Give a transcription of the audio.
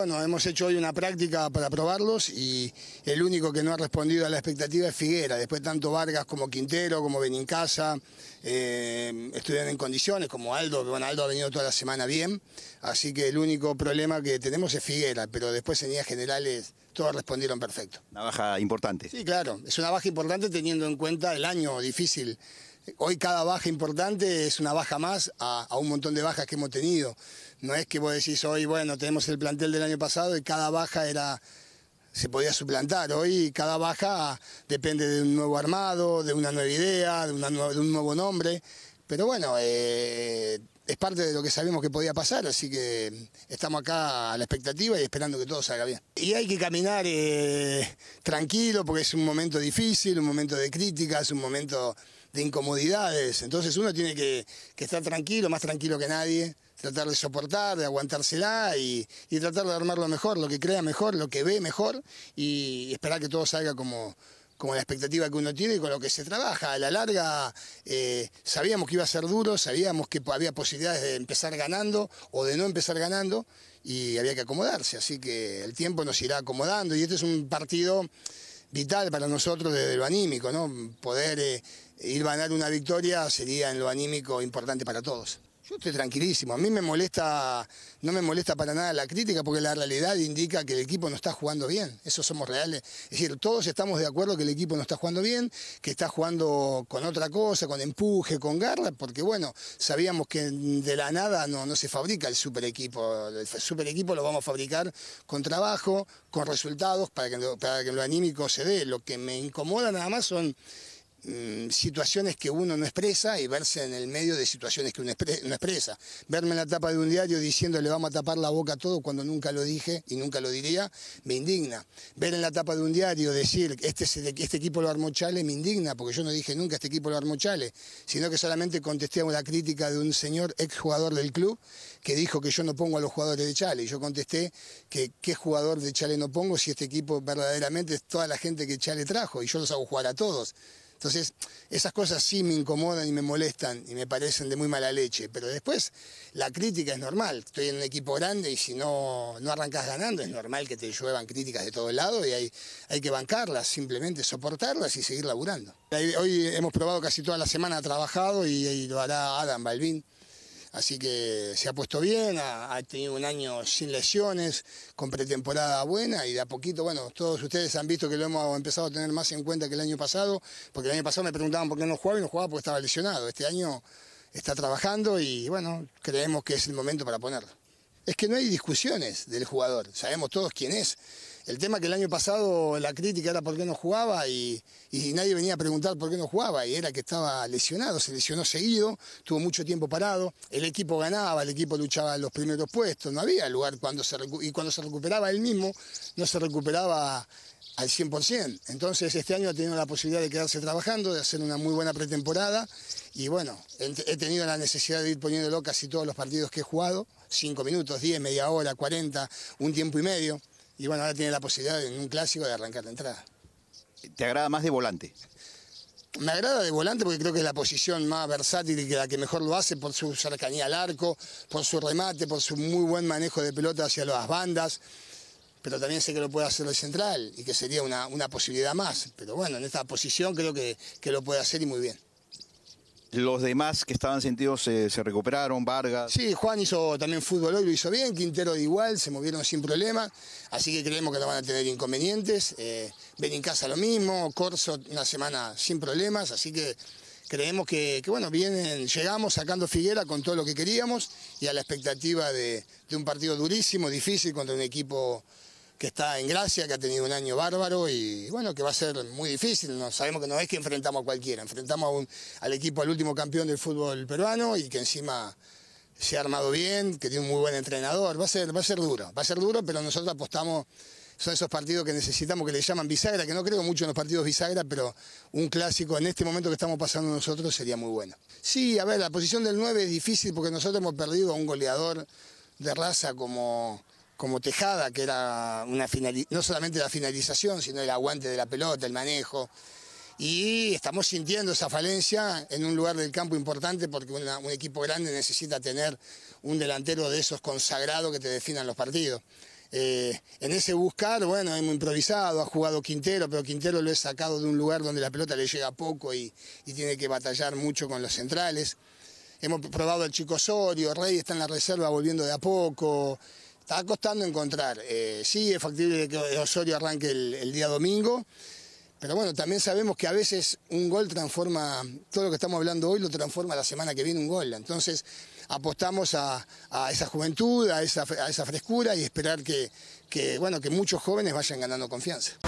Bueno, hemos hecho hoy una práctica para probarlos y el único que no ha respondido a la expectativa es Figuera. Después tanto Vargas como Quintero, como Benincasa, eh, estuvieron en condiciones, como Aldo, bueno, Aldo ha venido toda la semana bien, así que el único problema que tenemos es Figuera, pero después en líneas generales todos respondieron perfecto. Una baja importante. Sí, claro, es una baja importante teniendo en cuenta el año difícil Hoy cada baja importante es una baja más a, un montón de bajas que hemos tenido. No es que vos decís hoy, bueno, tenemos el plantel del año pasado y cada baja era se podía suplantar. Hoy cada baja depende de un nuevo armado, de una nueva idea, de, una, de un nuevo nombre. Pero bueno, eh, es parte de lo que sabemos que podía pasar, así que estamos acá a la expectativa y esperando que todo salga bien. Y hay que caminar eh, tranquilo porque es un momento difícil, un momento de críticas, un momento de incomodidades. Entonces uno tiene que, estar tranquilo, más tranquilo que nadie, tratar de soportar, de aguantársela y, y tratar de armarlo mejor, lo que crea mejor, lo que ve mejor y esperar que todo salga como, como la expectativa que uno tiene y con lo que se trabaja. A la larga eh, sabíamos que iba a ser duro, sabíamos que había posibilidades de empezar ganando o de no empezar ganando y había que acomodarse. Así que el tiempo nos irá acomodando y este es un partido vital para nosotros desde lo anímico, ¿no? Poder eh, ir a ganar una victoria sería en lo anímico importante para todos. Yo estoy tranquilísimo. A mí me molesta, no me molesta para nada la crítica porque la realidad indica que el equipo no está jugando bien. Eso somos reales. Es decir, todos estamos de acuerdo que el equipo no está jugando bien, que está jugando con otra cosa, con empuje, con garra, porque bueno, sabíamos que de la nada no, se fabrica el super equipo. El super equipo lo vamos a fabricar con trabajo, con resultados, para que, para que lo anímico se dé. Lo que me incomoda nada más son Mm, situaciones que uno no expresa y verse en el medio de situaciones que uno no expresa. Verme en la tapa de un diario diciendo le vamos a tapar la boca a todo cuando nunca lo dije y nunca lo diría, me indigna. Ver en la tapa de un diario decir este, este equipo lo armó Chale me indigna porque yo no dije nunca este equipo lo armó Chale, sino que solamente contesté a una crítica de un señor exjugador del club que dijo que yo no pongo a los jugadores de Chale. y Yo contesté que qué jugador de Chale no pongo si este equipo verdaderamente es toda la gente que Chale trajo y yo los hago jugar a todos. Entonces, esas cosas sí me incomodan y me molestan y me parecen de muy mala leche, pero después la crítica es normal. Estoy en un equipo grande y si no, no arrancas ganando, es normal que te lluevan críticas de todo lado y hay, que bancarlas, simplemente soportarlas y seguir laburando. Hoy hemos probado casi toda la semana, ha trabajado y, lo hará Adam Balvin. Así que se ha puesto bien, ha, tenido un año sin lesiones, con pretemporada buena y de a poquito, bueno, todos ustedes han visto que lo hemos empezado a tener más en cuenta que el año pasado, porque el año pasado me preguntaban por qué no jugaba y no jugaba porque estaba lesionado. Este año está trabajando y bueno, creemos que es el momento para ponerlo es que no hay discusiones del jugador, sabemos todos quién es. El tema que el año pasado la crítica era por qué no jugaba y, nadie venía a preguntar por qué no jugaba y era que estaba lesionado, se lesionó seguido, tuvo mucho tiempo parado, el equipo ganaba, el equipo luchaba en los primeros puestos, no había lugar cuando se, y cuando se recuperaba él mismo, no se recuperaba al 100%. Entonces este año ha tenido la posibilidad de quedarse trabajando, de hacer una muy buena pretemporada y bueno, he tenido la necesidad de ir poniéndolo casi todos los partidos que he jugado, 5 minutos, 10, media hora, 40, un tiempo y medio y bueno, ahora tiene la posibilidad en un clásico de arrancar la entrada. ¿Te agrada más de volante? Me agrada de volante porque creo que es la posición más versátil y que la que mejor lo hace por su cercanía al arco, por su remate, por su muy buen manejo de pelota hacia las bandas pero también sé que lo puede hacer el central y que sería una, posibilidad más. Pero bueno, en esta posición creo que, lo puede hacer y muy bien. Los demás que estaban sentidos eh, se, recuperaron, Vargas. Sí, Juan hizo también fútbol hoy, lo hizo bien, Quintero de igual, se movieron sin problema, así que creemos que no van a tener inconvenientes. ven eh, en casa lo mismo, Corso una semana sin problemas, así que creemos que, bueno, vienen, llegamos sacando Figuera con todo lo que queríamos y a la expectativa de, de un partido durísimo, difícil contra un equipo que está en gracia, que ha tenido un año bárbaro y bueno, que va a ser muy difícil. No, sabemos que no es que enfrentamos a cualquiera, enfrentamos al equipo, al último campeón del fútbol peruano y que encima se ha armado bien, que tiene un muy buen entrenador. Va a ser, va a ser duro, va a ser duro, pero nosotros apostamos. Son esos partidos que necesitamos, que le llaman bisagra, que no creo mucho en los partidos bisagra, pero un clásico en este momento que estamos pasando nosotros sería muy bueno. Sí, a ver, la posición del 9 es difícil porque nosotros hemos perdido a un goleador de raza como, como Tejada, que era una no solamente la finalización, sino el aguante de la pelota, el manejo. Y estamos sintiendo esa falencia en un lugar del campo importante porque un equipo grande necesita tener un delantero de esos consagrados que te definan los partidos. Eh, en ese buscar, bueno, hemos improvisado, ha jugado Quintero, pero Quintero lo he sacado de un lugar donde la pelota le llega poco y, y tiene que batallar mucho con los centrales. Hemos probado al Chico Osorio, Rey está en la reserva volviendo de a poco. Está costando encontrar. Eh, sí, es factible que Osorio arranque el, día domingo, pero bueno, también sabemos que a veces un gol transforma, todo lo que estamos hablando hoy lo transforma la semana que viene un gol. Entonces apostamos a, esa juventud, a esa, a esa, frescura y esperar que, bueno, que muchos jóvenes vayan ganando confianza.